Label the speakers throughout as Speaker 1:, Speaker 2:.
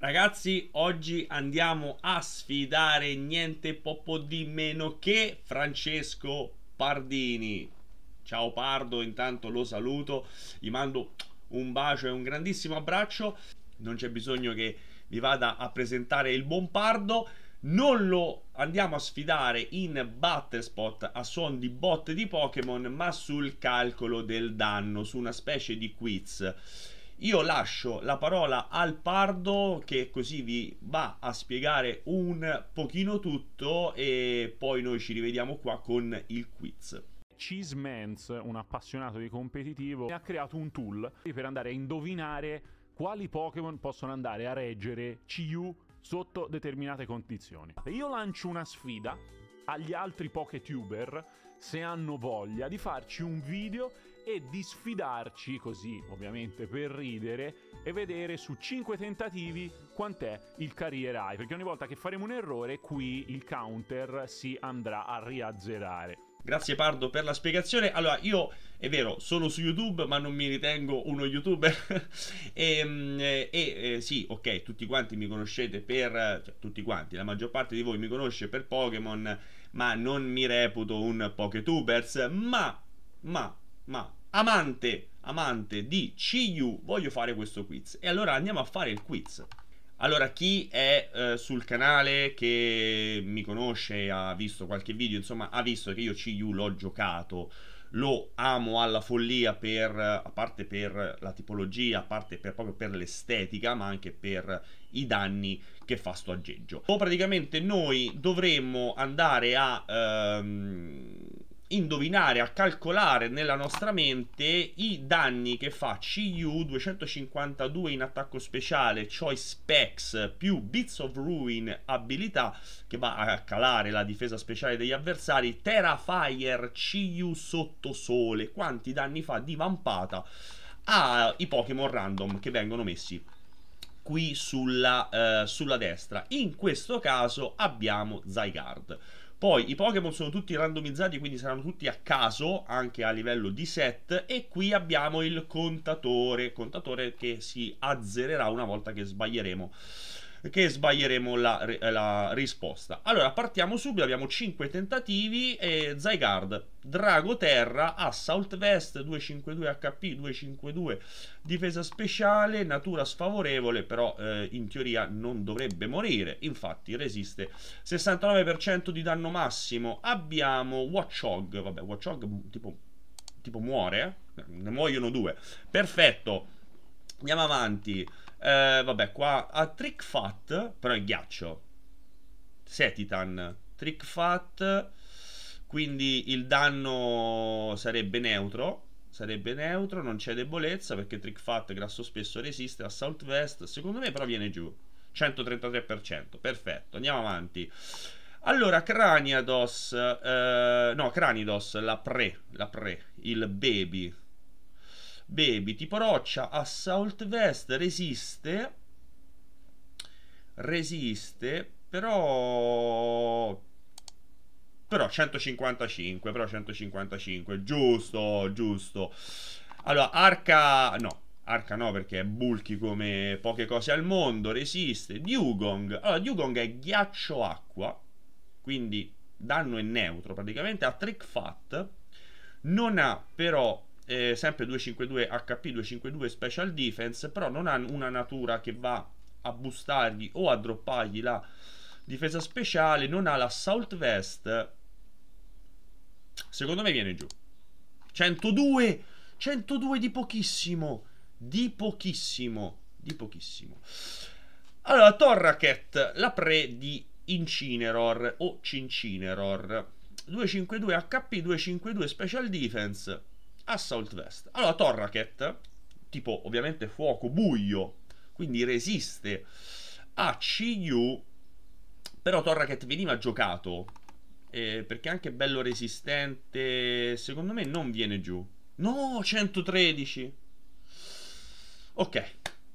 Speaker 1: Ragazzi, oggi andiamo a sfidare niente poco di meno che Francesco Pardini. Ciao Pardo, intanto lo saluto, gli mando un bacio e un grandissimo abbraccio. Non c'è bisogno che vi vada a presentare il buon Pardo. Non lo andiamo a sfidare in Battlespot a suon di botte di Pokémon, ma sul calcolo del danno, su una specie di quiz. Io lascio la parola al Pardo che così vi va a spiegare un pochino tutto e poi noi ci rivediamo qua con il quiz. Cheese un appassionato di competitivo, ha creato un tool per andare a indovinare quali Pokémon possono andare a reggere CU sotto determinate condizioni. Io lancio una sfida agli altri Poketuber, se hanno voglia, di farci un video e di sfidarci, così ovviamente per ridere, e vedere su 5 tentativi quant'è il career high, perché ogni volta che faremo un errore qui il counter si andrà a riazzerare. Grazie Pardo per la spiegazione. Allora, io è vero, sono su YouTube, ma non mi ritengo uno youtuber. Ehm, eh, e, e, eh, e, sì, ok, tutti quanti mi conoscete per. Cioè, tutti quanti, la maggior parte di voi mi conosce per Pokémon, ma non mi reputo un Poketubers. Ma, ma, ma, amante, amante di CU, voglio fare questo quiz. E allora andiamo a fare il quiz. Allora, chi è eh, sul canale che mi conosce, ha visto qualche video, insomma, ha visto che io CU l'ho giocato, lo amo alla follia per, a parte per la tipologia, a parte per, proprio per l'estetica, ma anche per i danni che fa sto aggeggio. O praticamente noi dovremmo andare a... Ehm, indovinare, a calcolare nella nostra mente i danni che fa CU252 in attacco speciale, Choice cioè Specs più Bits of Ruin abilità che va a calare la difesa speciale degli avversari, Terra Fire CU sottosole, quanti danni fa divampata ai Pokémon random che vengono messi qui sulla, eh, sulla destra. In questo caso abbiamo Zygarde poi i Pokémon sono tutti randomizzati, quindi saranno tutti a caso, anche a livello di set. E qui abbiamo il contatore, contatore che si azzererà una volta che sbaglieremo che sbaglieremo la, eh, la risposta. Allora, partiamo subito, abbiamo 5 tentativi e Zygarde, Drago Terra, Assault Vest, 252 HP, 252 difesa speciale, natura sfavorevole, però eh, in teoria non dovrebbe morire, infatti resiste 69% di danno massimo. Abbiamo Watchog, vabbè, Watchog mm, tipo, tipo muore, eh, ne muoiono due, perfetto, andiamo avanti. Eh, vabbè, qua a Trick Fat, però è ghiaccio. Setitan, Trick Fat, quindi il danno sarebbe neutro. Sarebbe neutro, non c'è debolezza perché Trick Fat grasso spesso resiste. Assault Vest, secondo me, però viene giù. 133%, perfetto, andiamo avanti. Allora, Craniados, eh, no, Cranidos, la pre, la pre, il baby, Baby, tipo roccia, assault vest, resiste, resiste, però... Però 155, però 155, giusto, giusto. Allora, arca... no, Arca no perché è bulky come poche cose al mondo, resiste, Dugong, allora Dugong è ghiaccio acqua, quindi danno è neutro praticamente, ha trick fat, non ha però eh, sempre 252 HP 252 Special Defense, però non ha una natura che va a boostargli o a droppargli la difesa speciale, non ha l'assault vest. Secondo me viene giù. 102, 102 di pochissimo, di pochissimo, di pochissimo. Allora, Torraket, la pre di Incineror o Cincineror. 252 HP, 252 Special Defense. Assault Vest. Allora, Torraket, tipo ovviamente fuoco buio, quindi resiste a CU, però Torraket veniva giocato, eh, perché è anche bello resistente, secondo me non viene giù. No, 113! Ok,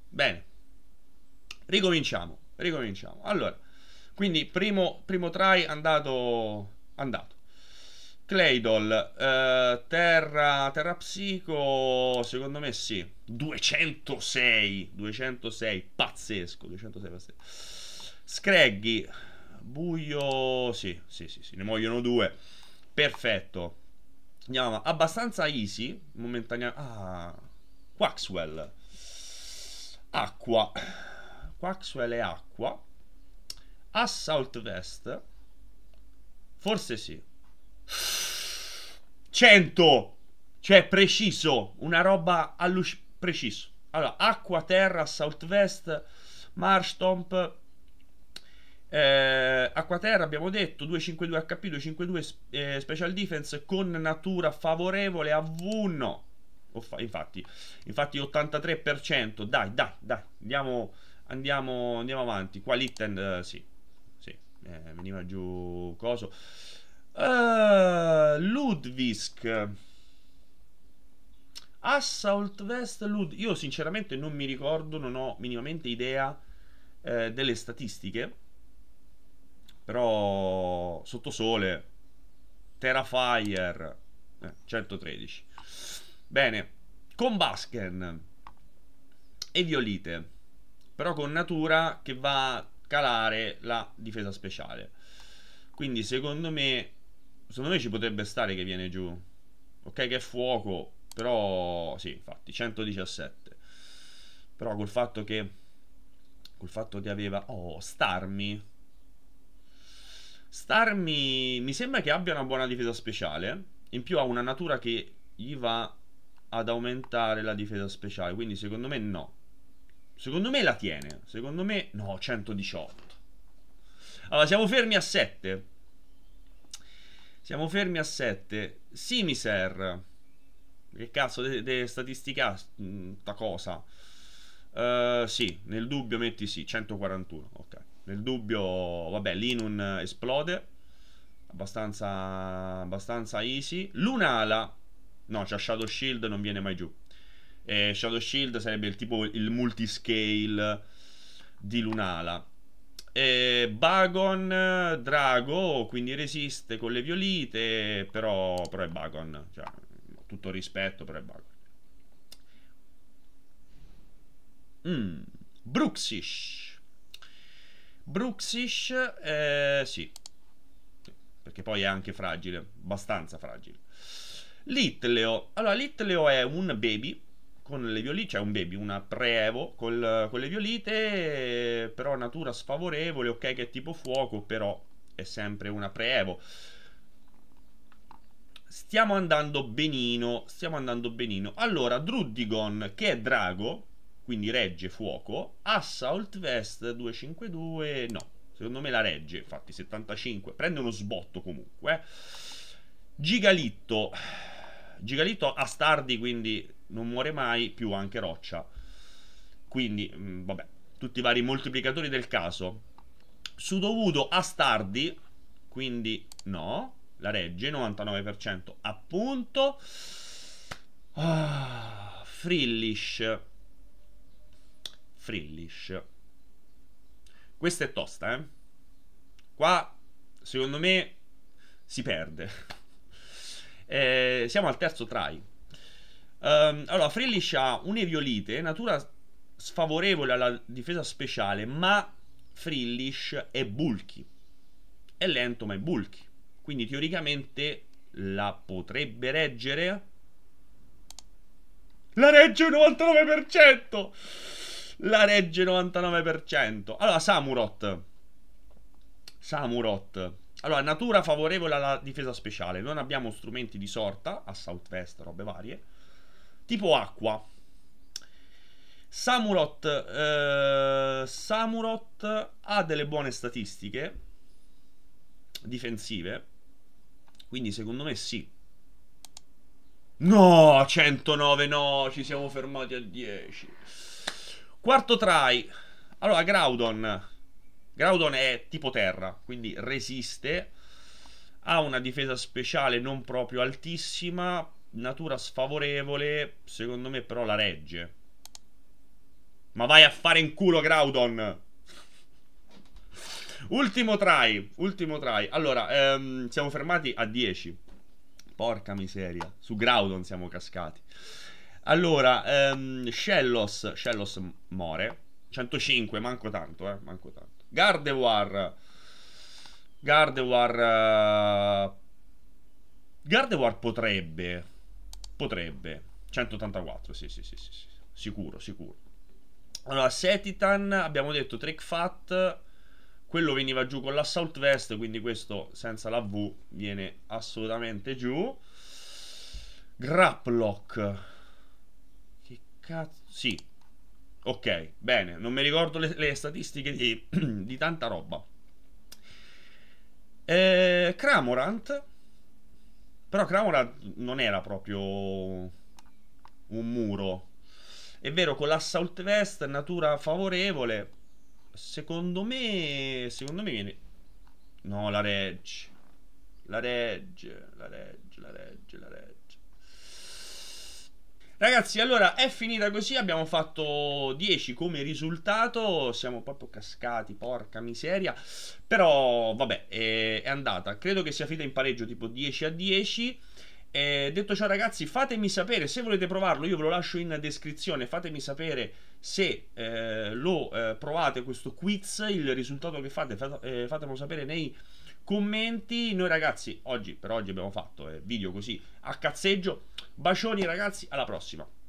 Speaker 1: bene. Ricominciamo, ricominciamo. Allora, quindi primo, primo try andato, andato. Claydol, eh, terra, terra psico, secondo me sì, 206, 206, pazzesco, 206, pazzesco. Screggy, buio, sì, sì, sì, sì, ne muoiono due, perfetto. Andiamo abbastanza easy, momentaneamente, ah, Quaxwell, acqua, Quaxwell è acqua, Assault Vest, forse sì. 100, cioè preciso, una roba allucinante, preciso. Allora, acqua, terra, southwest, marstomp, eh, terra abbiamo detto 252 HP, 252 eh, special defense con natura favorevole a V1. Uffa, infatti, infatti 83%. Dai, dai, dai. Andiamo, andiamo, andiamo avanti. Qua l'itten, eh, sì, sì. Eh, veniva giù coso. Uh, Assault Vest Lud. Io sinceramente non mi ricordo, non ho minimamente idea eh, delle statistiche. Però Sottosole, Terrafire, eh, 113. Bene, con Basken e Violite. Però con Natura che va a calare la difesa speciale. Quindi secondo me Secondo me ci potrebbe stare che viene giù. Ok che è fuoco, però sì, infatti 117. Però col fatto che col fatto che aveva oh, Starmi Starmi mi sembra che abbia una buona difesa speciale. In più ha una natura che gli va ad aumentare la difesa speciale. Quindi secondo me no. Secondo me la tiene. Secondo me no, 118. Allora siamo fermi a 7. Siamo fermi a 7. Sì, miser. Che cazzo, de, de statistica mm, sta cosa. Uh, sì, nel dubbio metti sì, 141, ok. Nel dubbio, vabbè, Linun esplode. Abbastanza, abbastanza easy. Lunala. No, cioè Shadow Shield, non viene mai giù. E Shadow Shield sarebbe il tipo il multiscale di Lunala. E eh, Bagon eh, Drago, quindi resiste con le violite, però, però è Bagon. Cioè, tutto rispetto, però è Bagon. Mm. Bruxish. Bruxish, eh, sì. Perché poi è anche fragile, abbastanza fragile. Litleo. Allora, Litleo è un baby con le violite, cioè un baby, una preevo col, con le violite, però natura sfavorevole, ok che è tipo fuoco, però è sempre una preevo. Stiamo andando benino, stiamo andando benino. Allora, Druddigon, che è drago, quindi regge fuoco, Assault Vest 252, no, secondo me la regge, infatti 75, prende uno sbotto comunque. Eh. Gigalitto, Gigalitto a stardi, quindi non muore mai, più anche roccia. Quindi, mh, mm, vabbè, tutti i vari moltiplicatori del caso. Sudovudo Astardi, quindi no, la regge, 99% appunto. Ah, frillish. Frillish. Questa è tosta, eh. Qua, secondo me, si perde. Eh, siamo al terzo try. Um, allora, Frillish ha un'eviolite, natura sfavorevole alla difesa speciale, ma Frillish è bulky. È lento ma è bulky. Quindi teoricamente la potrebbe reggere. La regge 99%! La regge 99%. Allora, Samurot. Samurot. Allora, natura favorevole alla difesa speciale. Non abbiamo strumenti di sorta, a Southwest, robe varie tipo acqua. Samurot, eh, Samurot ha delle buone statistiche difensive, quindi secondo me sì. No, 109 no, ci siamo fermati a 10. Quarto try. Allora, Groudon. Groudon è tipo terra, quindi resiste. Ha una difesa speciale non proprio altissima, natura sfavorevole, secondo me però la regge. Ma vai a fare in culo Groudon! ultimo try, ultimo try. Allora, ehm, siamo fermati a 10. Porca miseria, su Groudon siamo cascati. Allora, ehm, Shellos, Shellos muore. 105, manco tanto, eh, manco tanto. Gardevoir. Gardevoir... Uh... Gardevoir potrebbe... Potrebbe. 184, sì, sì, sì, sì, sì. Sicuro, sicuro. Allora, Setitan, abbiamo detto Trick Fat. Quello veniva giù con l'Assault Vest, quindi questo senza la V viene assolutamente giù. Graplock. Che cazzo... Sì. Ok, bene. Non mi ricordo le, le statistiche di, di tanta roba. Eh, Cramorant però Crowra non era proprio un muro. È vero, con l'assault vest, natura favorevole. Secondo me... Secondo me viene... No, la regge. La regge, la regge, la regge, la regge. Ragazzi, allora è finita così, abbiamo fatto 10 come risultato, siamo proprio cascati, porca miseria, però vabbè è, andata, credo che sia finita in pareggio tipo 10 a 10. Eh, detto ciò ragazzi fatemi sapere se volete provarlo io ve lo lascio in descrizione fatemi sapere se eh, lo eh, provate questo quiz il risultato che fate eh, fatemelo sapere nei commenti. Noi ragazzi, oggi per oggi abbiamo fatto eh, video così a cazzeggio. Bacioni ragazzi, alla prossima.